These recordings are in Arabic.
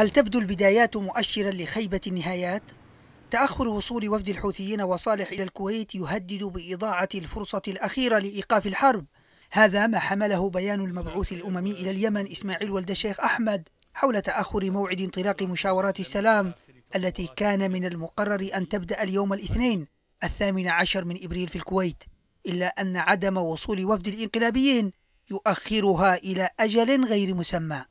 هل تبدو البدايات مؤشرا لخيبة النهايات؟ تأخر وصول وفد الحوثيين وصالح إلى الكويت يهدد بإضاعة الفرصة الأخيرة لإيقاف الحرب هذا ما حمله بيان المبعوث الأممي إلى اليمن إسماعيل ولد الشيخ أحمد حول تأخر موعد انطلاق مشاورات السلام التي كان من المقرر أن تبدأ اليوم الاثنين الثامن عشر من إبريل في الكويت إلا أن عدم وصول وفد الإنقلابيين يؤخرها إلى أجل غير مسمى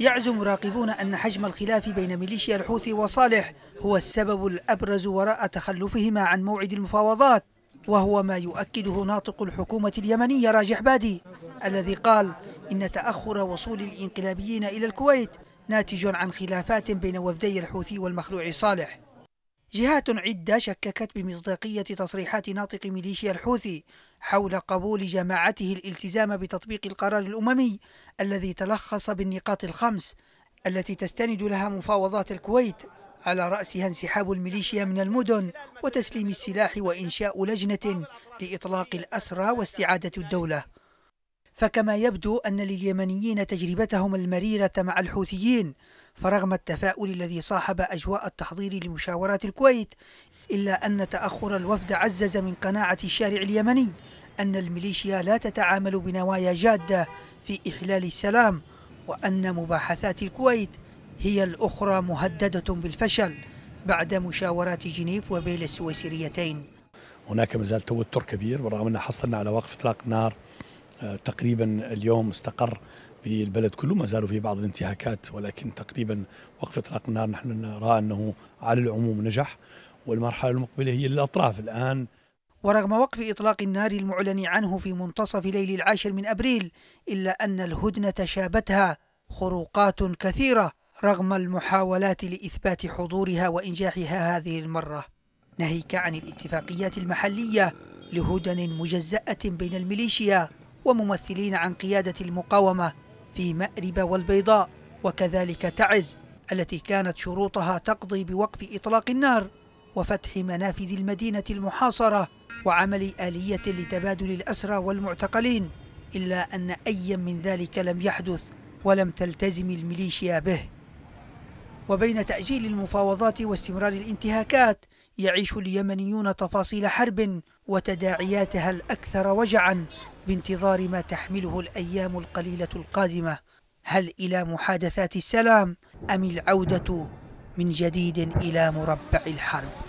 يعزم مراقبون أن حجم الخلاف بين ميليشيا الحوثي وصالح هو السبب الأبرز وراء تخلفهما عن موعد المفاوضات وهو ما يؤكده ناطق الحكومة اليمنية راجح بادي الذي قال إن تأخر وصول الإنقلابيين إلى الكويت ناتج عن خلافات بين وفدي الحوثي والمخلوع صالح جهات عدة شككت بمصداقية تصريحات ناطق ميليشيا الحوثي حول قبول جماعته الالتزام بتطبيق القرار الأممي الذي تلخص بالنقاط الخمس التي تستند لها مفاوضات الكويت على رأسها انسحاب الميليشيا من المدن وتسليم السلاح وإنشاء لجنة لإطلاق الأسرى واستعادة الدولة فكما يبدو أن لليمنيين تجربتهم المريرة مع الحوثيين فرغم التفاؤل الذي صاحب أجواء التحضير لمشاورات الكويت إلا أن تأخر الوفد عزز من قناعة الشارع اليمني أن الميليشيا لا تتعامل بنوايا جادة في إحلال السلام وأن مباحثات الكويت هي الأخرى مهددة بالفشل بعد مشاورات جنيف وبيل السويسريتين هناك مازال توتر كبير بالرغم أن حصلنا على وقف إطلاق النار آه، تقريبا اليوم استقر في البلد كله ما زالوا في بعض الانتهاكات ولكن تقريبا وقف اطلاق النار نحن نرى انه على العموم نجح والمرحله المقبله هي للاطراف الان ورغم وقف إطلاق النار المعلن عنه في منتصف ليل العاشر من أبريل إلا أن الهدنة شابتها خروقات كثيرة رغم المحاولات لإثبات حضورها وإنجاحها هذه المرة ناهيك عن الاتفاقيات المحلية لهدن مجزأة بين الميليشيا وممثلين عن قيادة المقاومة في مأرب والبيضاء وكذلك تعز التي كانت شروطها تقضي بوقف إطلاق النار وفتح منافذ المدينة المحاصرة وعمل آلية لتبادل الأسرى والمعتقلين إلا أن أي من ذلك لم يحدث ولم تلتزم الميليشيا به وبين تأجيل المفاوضات واستمرار الانتهاكات يعيش اليمنيون تفاصيل حرب وتداعياتها الأكثر وجعا بانتظار ما تحمله الأيام القليلة القادمة هل إلى محادثات السلام أم العودة من جديد إلى مربع الحرب